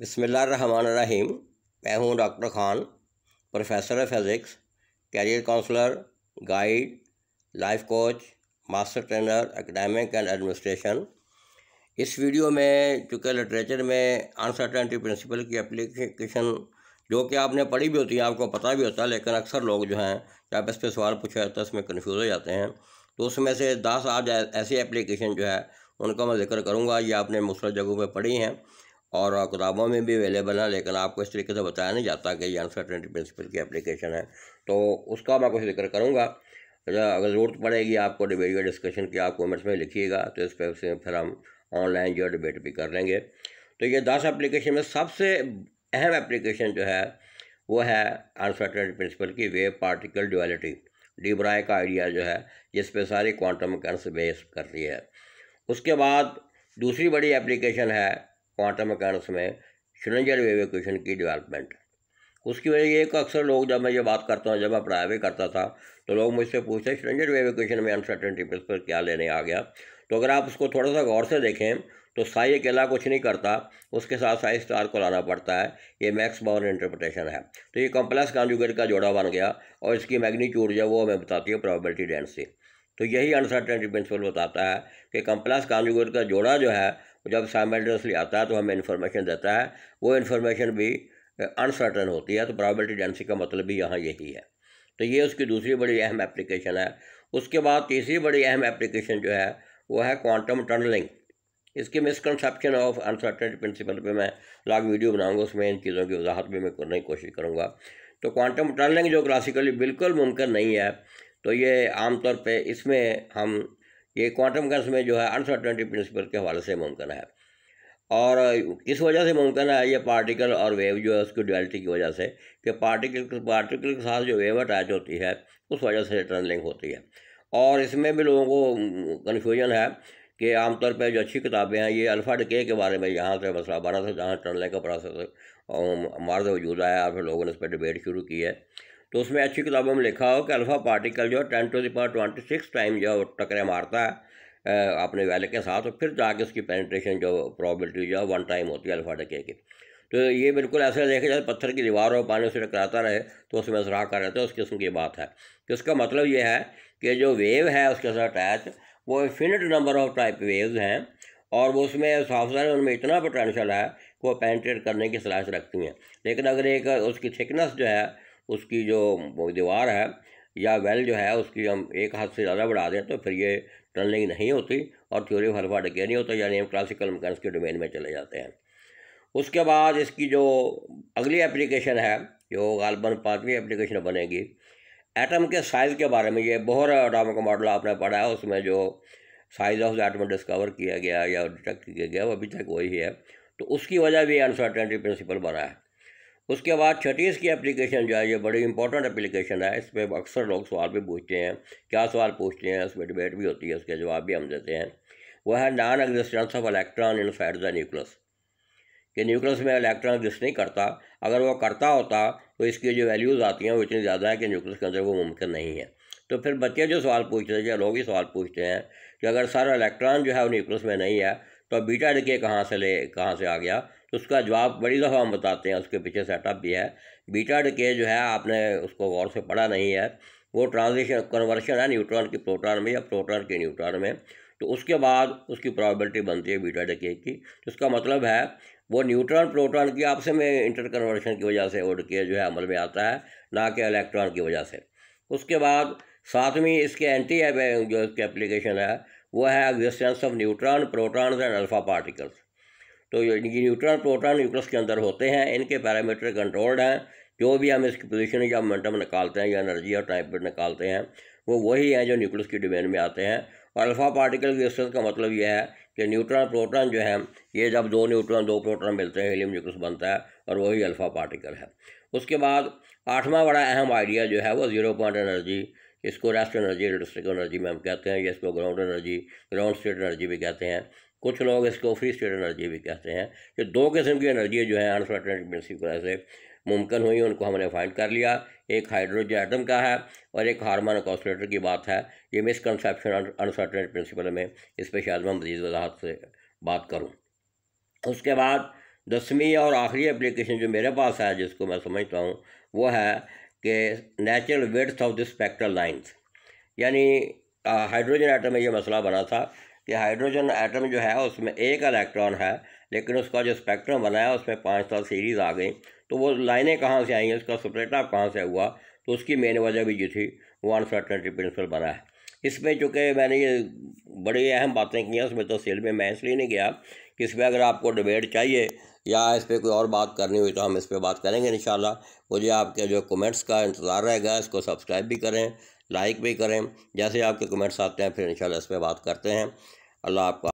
बिसमीम मैं हूँ doctor Khan professor of physics career counsellor guide life coach master trainer academic and administration इस video में चूँकि लिटरेचर में अनसर्टेनिटी प्रिंसिपल की एप्लीकेशन जो कि आपने पढ़ी भी होती है आपको पता भी होता है लेकिन अक्सर लोग जो हैं जब इस पर सवाल पूछा जाता तो है उसमें कन्फ्यूज़ हो जाते हैं तो उसमें से दस आज ऐसी एप्लीकेशन जो है उनका मैं जिक्र करूँगा ये आपने मुख्तल जगहों पर पढ़ी हैं और किताबों में भी अवेलेबल है लेकिन आपको इस तरीके से बताया नहीं जाता कि ये अनसर्टेनिटी प्रिंसिपल की एप्लीकेशन है तो उसका मैं कुछ जिक्र करूँगा अगर ज़रूरत पड़ेगी आपको डिबेट या डिस्कशन की आप कमेंट्स में लिखिएगा तो इस पर फिर हम ऑनलाइन जो डिबेट भी कर लेंगे तो ये दस एप्लीकेशन में सबसे अहम एप्लीकेशन जो है वो है अनसर्टेनिटी प्रिंसिपल की वेव पार्टिकल डिवेलिटी डिब्राय का आइडिया जो है जिस पर सारी क्वांटम कैंस बेस कर रही है उसके बाद दूसरी बड़ी एप्लीकेशन है क्वांटम मैकेनिक्स में श्रेंजर वेव इक्वेशन की डेवलपमेंट उसकी वजह ये कि अक्सर लोग जब मैं ये बात करता हूँ जब मैं पढ़ाया भी करता था तो लोग मुझसे पूछते श्रेंजर वेव इक्वेशन में अनसर्टेनिटी प्रिंसिपल क्या लेने आ गया तो अगर आप उसको थोड़ा सा गौर से देखें तो साई अकेला कुछ नहीं करता उसके साथ साई स्टार को लाना पड़ता है ये मैक्स बॉर्न इंटरप्रिटेशन है तो ये कॉम्प्लेक्स कॉन्जुगेट का जोड़ा बन गया और इसकी मैग्नीट्यूड जो वो हमें बताती है प्रोबेबिलिटी डेंसिटी तो यही अनसर्टेनिटी प्रिंसिपल बताता है कि कम्प्लेक्स कॉन्जुगेट का जोड़ा जो है जब साइमल्टेनियसली आता है तो हमें इन्फॉर्मेशन देता है वो इन्फॉर्मेशन भी अनसर्टन होती है तो प्रॉबलिटी डेंसी का मतलब भी यहाँ यही है तो ये उसकी दूसरी बड़ी अहम एप्लीकेशन है उसके बाद तीसरी बड़ी अहम एप्लीकेशन जो है वो है क्वांटम टनलिंग इसकी मिसकनसेप्शन ऑफ अनसर्टेनिटी प्रिंसिपल पे मैं लाग वीडियो बनाऊंगा उसमें इन चीज़ों की वजाहत भी मैं करने की कोशिश करूँगा तो क्वांटम टनलिंग जो क्लासिकली बिल्कुल मुमकिन नहीं है तो ये आमतौर पे इसमें हम ये क्वांटम गैस में जो है अनसर्टेनिटी प्रिंसिपल के हवाले से मुमकिन है और इस वजह से मुमकिन है ये पार्टिकल और वेव जो है उसकी डुअलिटी की वजह से कि पार्टिकल पार्टिकल के साथ जो वेव अटैच होती है उस वजह से टर्नलिंग होती है और इसमें भी लोगों को कन्फ्यूजन है कि आमतौर पर जो अच्छी किताबें हैं ये अल्फ़ा डे के बारे में यहाँ से मसला बना था जहाँ टर्नलिंग का प्रोसेस मार्ज वजूद आया और फिर लोगों ने इस पर डिबेट शुरू की है तो उसमें अच्छी किताबों में लिखा हो कि अल्फ़ा पार्टिकल जो है ten to the power twenty six time जो है टकरे मारता है अपने वैले के साथ और फिर जाके उसकी पेनिट्रेशन जो प्रॉबिलिटी जो है वन टाइम होती है अल्फ़ा डके की तो ये बिल्कुल ऐसे देखा जाए पत्थर की दीवार हो पानी उसे टकराता रहे तो उसमें सराह कर रहता है उस किस्म की बात है तो उसका मतलब ये है कि जो वेव है उसके साथ अटैच वो infinite number of type waves हैं और वो उसमें सॉफ्टवेयर उनमें इतना पोटेंशल है कि वो पेनिट्रेट करने की सलाह रखती हैं लेकिन अगर एक उसकी थिकनेस जो है उसकी जो दीवार है या वेल जो है उसकी हम एक हाथ से ज़्यादा बढ़ा दें तो फिर ये टनलिंग नहीं होती और थ्योरी ऑफ अल्फा डिके नहीं होता यानी हम क्लासिकल मकैनिक्स के डोमेन में चले जाते हैं उसके बाद इसकी जो अगली एप्लीकेशन है जो गालबन पाँचवीं एप्लीकेशन बनेगी एटम के साइज़ के बारे में ये बहुत एटम का मॉडल आपने पढ़ा है उसमें जो size of the atom discover किया गया या डिटेक्ट किया गया वो अभी तक वही है तो उसकी वजह भी अनसर्टेनिटी प्रिंसिपल बना है उसके बाद छत्तीस की एप्लीकेशन जो है ये बड़ी इंपॉर्टेंट एप्लीकेशन है इस पर अक्सर लोग सवाल भी पूछते हैं क्या सवाल पूछते हैं उसमें डिबेट भी होती है उसके जवाब भी हम देते हैं वह है non existence of electron inside the nucleus कि न्यूक्लियस में इलेक्ट्रॉन एग्जिस्ट नहीं करता अगर वो करता होता तो इसकी जो वैल्यूज़ आती हैं वो इतनी ज़्यादा है कि न्यूक्लियस के अंदर वो मुमकिन नहीं है तो फिर बच्चे जो सवाल पूछते हैं या लोग ही सवाल पूछते हैं कि अगर सर इलेक्ट्रॉन जो है वो न्यूक्लियस में नहीं है तो बीटा डे कहाँ से ले कहाँ से आ गया तो उसका जवाब बड़ी दफ़ा हम बताते हैं उसके पीछे सेटअप भी है बीटा डे जो है आपने उसको गौर से पढ़ा नहीं है वो ट्रांजिशन कन्वर्शन है न्यूट्रॉन की प्रोटॉन में या प्रोटॉन के न्यूट्रॉन में तो उसके बाद उसकी प्रॉबिलिटी बनती है बीटा डे की तो उसका मतलब है वो न्यूट्रॉन प्रोटॉन की आपसे में इंटर कन्वर्शन की वजह से वो डे जो है अमल में आता है ना कि इलेक्ट्रॉन की वजह से उसके बाद साथ में इसके एंटी जो इसके एप्लीकेशन है वो है existence of neutron protons and alpha particles तो ये न्यूट्रॉन प्रोटॉन न्यूक्लियस के अंदर होते हैं इनके पैरामीटर कंट्रोल्ड हैं जो भी हम इसकी पोजिशन या मोमेंटम निकालते हैं या एनर्जी और टाइम पर निकालते हैं वो वही हैं जो न्यूक्लियस की डिमेंड में आते हैं और अल्फ़ा पार्टिकल की स्थित का मतलब यह है कि न्यूट्रॉन प्रोटॉन जो है ये जब दो न्यूट्रॉन दो प्रोटॉन मिलते हैं हीलियम न्यूक्लियस बनता है और वही अल्फ़ा पार्टिकल है उसके बाद आठवां बड़ा अहम आइडिया जो है वो जीरो पॉइंट एनर्जी इसको रेस्ट एनर्जी इलेक्ट्रिक एनर्जी में हम कहते हैं या इसको ground energy ground state energy भी कहते हैं कुछ लोग इसको फ्री स्टेट एनर्जी भी कहते हैं कि दो किस्म की एनर्जी जो है अनसर्टेनिटी प्रिंसिपल से मुमकिन हुई उनको हमने फाइंड कर लिया एक हाइड्रोजन एटम का है और एक हारमोन कॉसलेटर की बात है ये मिसकनसेप्शन अनसर्टेनिटी प्रिंसिपल में इस पर शायद मैं मजीद वजाहत से बात करूँ उसके बाद दसवीं और आखिरी एप्लीकेशन जो मेरे पास है जिसको मैं समझता हूँ वो है कि natural widths of the spectral lines यानी हाइड्रोजन आइटम में ये मसला बना था कि हाइड्रोजन आइटम जो है उसमें एक इलेक्ट्रॉन है लेकिन उसका जो स्पेक्ट्रम बनाया उसमें पाँच साल सीरीज़ आ गई तो वो लाइनें कहाँ से आई हैं उसका सपरेटा कहाँ से हुआ तो उसकी मेन वजह भी ये थी वो अनसर्टनिटी प्रिंसिपल बना है इसमें चूँकि मैंने ये बड़ी अहम बातें की हैं उसमें तफसील तो में मैं इसलिए नहीं गया कि इसमें अगर आपको डिबेट चाहिए या इस पर कोई और बात करनी हुई तो हम इस पर बात करेंगे इन मुझे आपके जो कमेंट्स का इंतज़ार रहेगा इसको सब्सक्राइब भी करें लाइक भी करें जैसे आपके कमेंट्स आते हैं फिर इंशाल्लाह इस पर बात करते हैं अल्लाह आपका